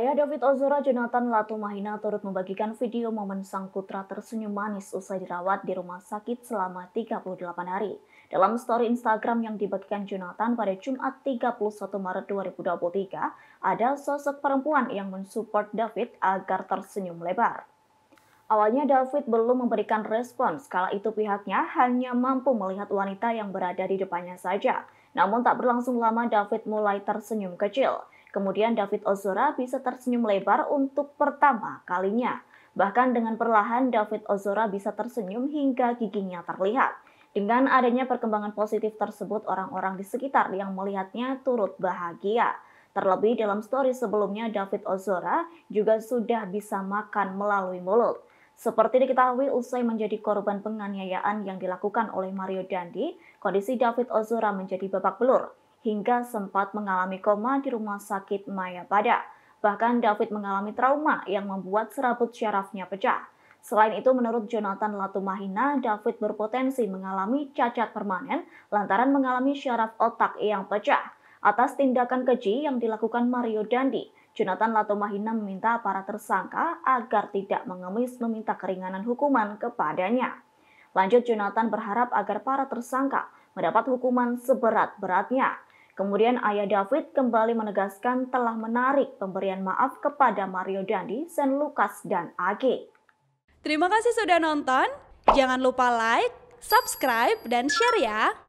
Ayah David Ozora Jonathan Latumahina turut membagikan video momen sang putra tersenyum manis usai dirawat di rumah sakit selama 38 hari. Dalam story Instagram yang dibagikan Jonathan pada Jumat 31 Maret 2023, ada sosok perempuan yang mensupport David agar tersenyum lebar. Awalnya David belum memberikan respons, kala itu pihaknya hanya mampu melihat wanita yang berada di depannya saja. Namun tak berlangsung lama David mulai tersenyum kecil. Kemudian David Ozora bisa tersenyum lebar untuk pertama kalinya. Bahkan dengan perlahan David Ozora bisa tersenyum hingga giginya terlihat. Dengan adanya perkembangan positif tersebut, orang-orang di sekitar yang melihatnya turut bahagia. Terlebih dalam story sebelumnya, David Ozora juga sudah bisa makan melalui mulut. Seperti diketahui usai menjadi korban penganiayaan yang dilakukan oleh Mario Dandi, kondisi David Ozora menjadi babak belur hingga sempat mengalami koma di rumah sakit Maya Mayapada. Bahkan David mengalami trauma yang membuat serabut syarafnya pecah. Selain itu, menurut Jonathan Latumahina, David berpotensi mengalami cacat permanen lantaran mengalami syaraf otak yang pecah. Atas tindakan keji yang dilakukan Mario Dandi, Jonathan Latumahina meminta para tersangka agar tidak mengemis meminta keringanan hukuman kepadanya. Lanjut, Jonathan berharap agar para tersangka mendapat hukuman seberat-beratnya Kemudian ayah David kembali menegaskan telah menarik pemberian maaf kepada Mario Dandi, Sen Lukas, dan AG. Terima kasih sudah nonton. Jangan lupa like, subscribe, dan share ya.